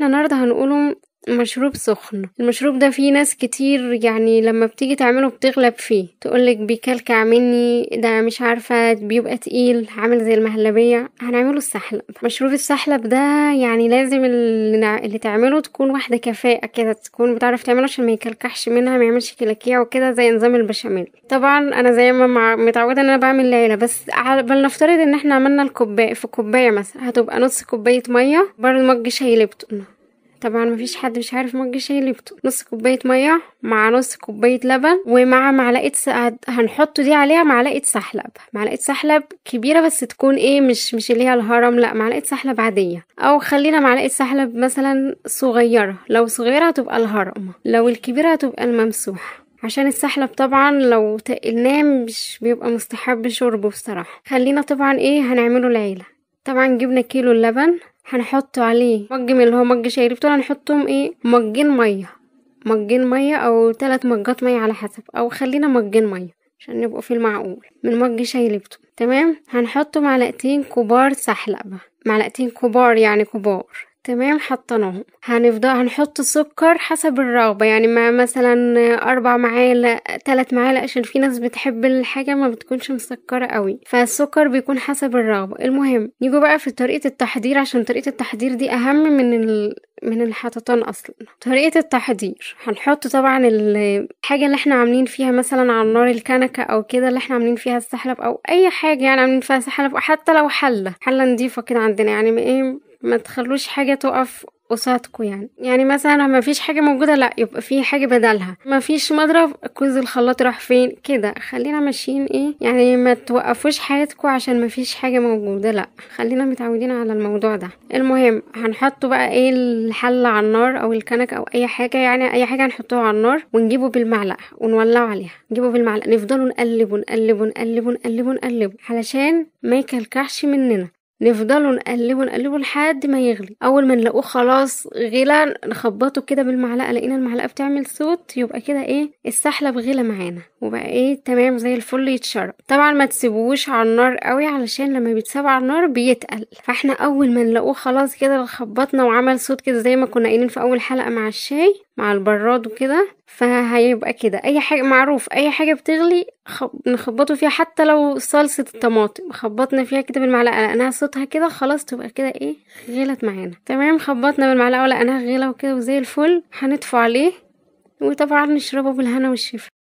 احنا النهاردة هنقولهم مشروب سخن المشروب ده فيه ناس كتير يعني لما بتيجي تعمله بتغلب فيه تقولك بيكلكع مني ده مش عارفة بيبقى تقيل عامل زي المهلبية هنعمله السحلب مشروب السحلب ده يعني لازم اللي تعمله تكون واحدة كفاءة كده تكون بتعرف تعمله عشان ما يكلكعش منها ما يعملش كلاكيع وكده زي نظام البشاميل طبعا انا زي ما متعودة ان انا بعمل العيلة بس بل نفترض ان احنا عملنا الكوباية في كوباية مثلا هتبقى نص كوباية مية برضه مج شاي ليبتون طبعا مفيش حد مش عارف مج شاي ليبتون نص كوبايه ميه مع نص كوبايه لبن ومع معلقه س... هنحط دي عليها معلقه سحلب معلقه سحلب كبيره بس تكون ايه مش مش اللي هي الهرم لا معلقه سحلب عاديه او خلينا معلقه سحلب مثلا صغيره لو صغيره هتبقى الهرم لو الكبيره هتبقى الممسوح عشان السحلب طبعا لو تقلناه مش بيبقى مستحب شربه بصراحه خلينا طبعا ايه هنعمله العيله طبعا جبنا كيلو اللبن هنحط عليه مج من اللي هو مج شاي دول هنحطهم ايه مجين ميه مجين ميه او ثلاث مجات ميه على حسب او خلينا مجين ميه عشان نبقوا في المعقول من مج شاي لبتون تمام هنحط معلقتين كبار سحلقه معلقتين كبار يعني كبار تمام حطيناهم هنفضل هنحط سكر حسب الرغبة يعني ما مثلا أربع معالق تلات معالق عشان في ناس بتحب الحاجة ما بتكونش مسكرة قوي فالسكر بيكون حسب الرغبة المهم نيجي بقى في طريقة التحضير عشان طريقة التحضير دي أهم من ال... من الحطتان اصلا طريقه التحضير هنحط طبعا الحاجه اللي احنا عاملين فيها مثلا على النار الكنكه او كده اللي احنا عاملين فيها السحلب او اي حاجه يعني عاملين فيها سحلب حتى لو حله حله نضيفه كده عندنا يعني ايه ما تخلوش حاجة تقف قصادكم يعني يعني مثلا ما فيش حاجة موجودة لا يبقى في حاجة بدلها ما فيش مضرب كوز الخلاط راح فين كده خلينا ماشيين ايه يعني ما توقفوش حياتكم عشان ما فيش حاجة موجودة لا خلينا متعودين على الموضوع ده المهم هنحطه بقى ايه الحلة على النار او الكنك او اي حاجة يعني اي حاجة هنحطوها على النار ونجيبه بالمعلقة ونولعه عليها نجيبه بالمعلقة نفضل نقلب نقلب نقلب نقلب نقلبه علشان ما يكلكعش مننا نفضلوا نقلبه نقلبه لحد ما يغلي اول ما نلاقوه خلاص غلى نخبطه كده بالمعلقه لقينا المعلقه بتعمل صوت يبقى كده ايه السحلب غلى معانا وبقى ايه تمام زي الفل يتشرب طبعا ما تسيبوش على النار قوي علشان لما بيتساب على النار بيتقل فاحنا اول ما نلاقوه خلاص كده خبطنا وعمل صوت كده زي ما كنا قايلين في اول حلقه مع الشاي مع البراد وكده فهيبقى كده اي حاجه معروف اي حاجه بتغلي خب... نخبطه فيها حتى لو صلصه الطماطم خبطنا فيها كده بالمعلقه لانها صوتها كده خلاص تبقى كده ايه غلت معانا تمام خبطنا بالمعلقه ولقيناها غلى وكده وزي الفل هنطفو عليه وطبعا نشربه بالهنا والشفا